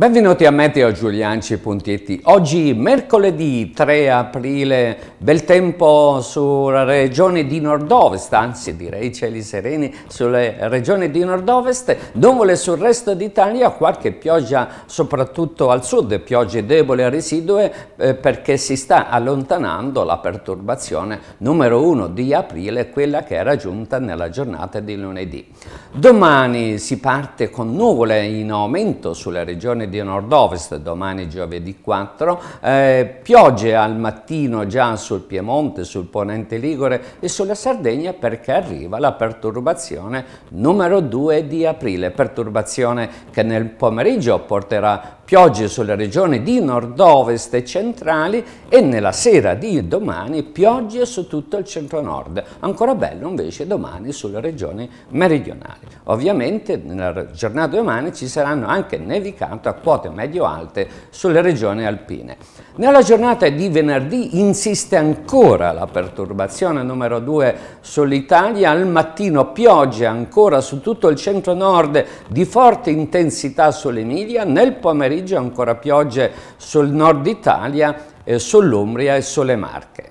Benvenuti a Meteo Giulianci Puntietti. Oggi mercoledì 3 aprile, bel tempo sulla regione di nord-ovest, anzi direi cieli sereni sulle regioni di nord-ovest, nuvole sul resto d'Italia, qualche pioggia soprattutto al sud, piogge deboli e residue eh, perché si sta allontanando la perturbazione numero 1 di aprile, quella che era giunta nella giornata di lunedì. Domani si parte con nuvole in aumento sulle regioni di nord-ovest, domani giovedì 4, eh, piogge al mattino già sul Piemonte, sul Ponente Ligure e sulla Sardegna perché arriva la perturbazione numero 2 di aprile, perturbazione che nel pomeriggio porterà piogge sulle regioni di nord-ovest e centrali e nella sera di domani piogge su tutto il centro-nord. Ancora bello invece domani sulle regioni meridionali. Ovviamente nella giornata di domani ci saranno anche nevicate a quote medio-alte sulle regioni alpine. Nella giornata di venerdì insiste ancora la perturbazione numero 2 sull'Italia, al mattino piogge ancora su tutto il centro-nord di forte intensità sull'Emilia, nel pomeriggio pomeriggio ancora piogge sul nord Italia, eh, sull'Umbria e sulle Marche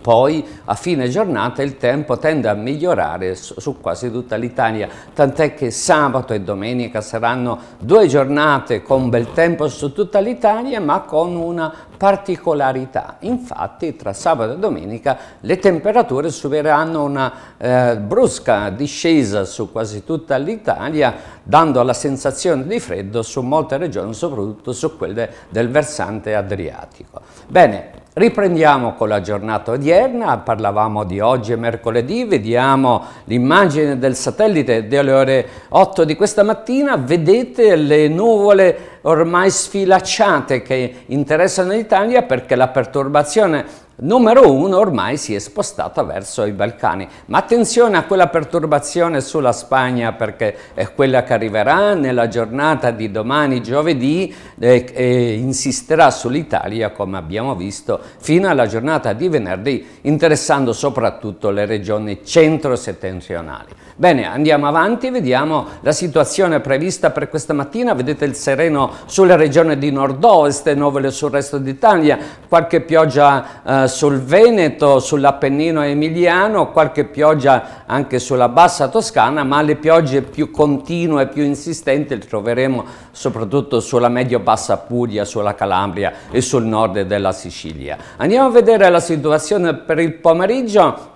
poi a fine giornata il tempo tende a migliorare su quasi tutta l'Italia, tant'è che sabato e domenica saranno due giornate con bel tempo su tutta l'Italia ma con una particolarità. Infatti tra sabato e domenica le temperature subiranno una eh, brusca discesa su quasi tutta l'Italia dando la sensazione di freddo su molte regioni, soprattutto su quelle del versante adriatico. Bene, Riprendiamo con la giornata odierna, parlavamo di oggi e mercoledì, vediamo l'immagine del satellite delle ore 8 di questa mattina, vedete le nuvole ormai sfilacciate che interessano l'Italia perché la perturbazione numero uno ormai si è spostata verso i Balcani. Ma attenzione a quella perturbazione sulla Spagna perché è quella che arriverà nella giornata di domani giovedì e, e insisterà sull'Italia come abbiamo visto fino alla giornata di venerdì interessando soprattutto le regioni centro-settentrionali. Bene, andiamo avanti, vediamo la situazione prevista per questa mattina. Vedete il sereno sulle regioni di nord-ovest, novele sul resto d'Italia, qualche pioggia eh, sul Veneto, sull'Appennino Emiliano, qualche pioggia anche sulla bassa Toscana, ma le piogge più continue e più insistenti le troveremo soprattutto sulla medio-bassa Puglia, sulla Calabria e sul nord della Sicilia. Andiamo a vedere la situazione per il pomeriggio.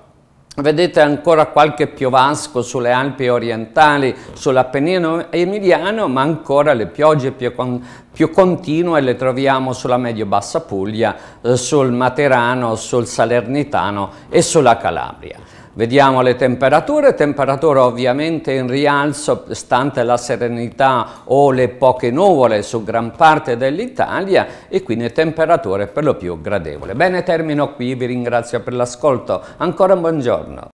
Vedete ancora qualche piovasco sulle Alpi orientali, sull'Appennino emiliano, ma ancora le piogge più, con, più, continue le troviamo sulla medio-bassa Puglia, eh, sul Materano, sul Salernitano e sulla Calabria. Vediamo le temperature, temperature ovviamente in rialzo stante la serenità o le poche nuvole su gran parte dell'Italia e quindi temperature per lo più gradevole. Bene, termino qui, vi ringrazio per l'ascolto, ancora un buongiorno.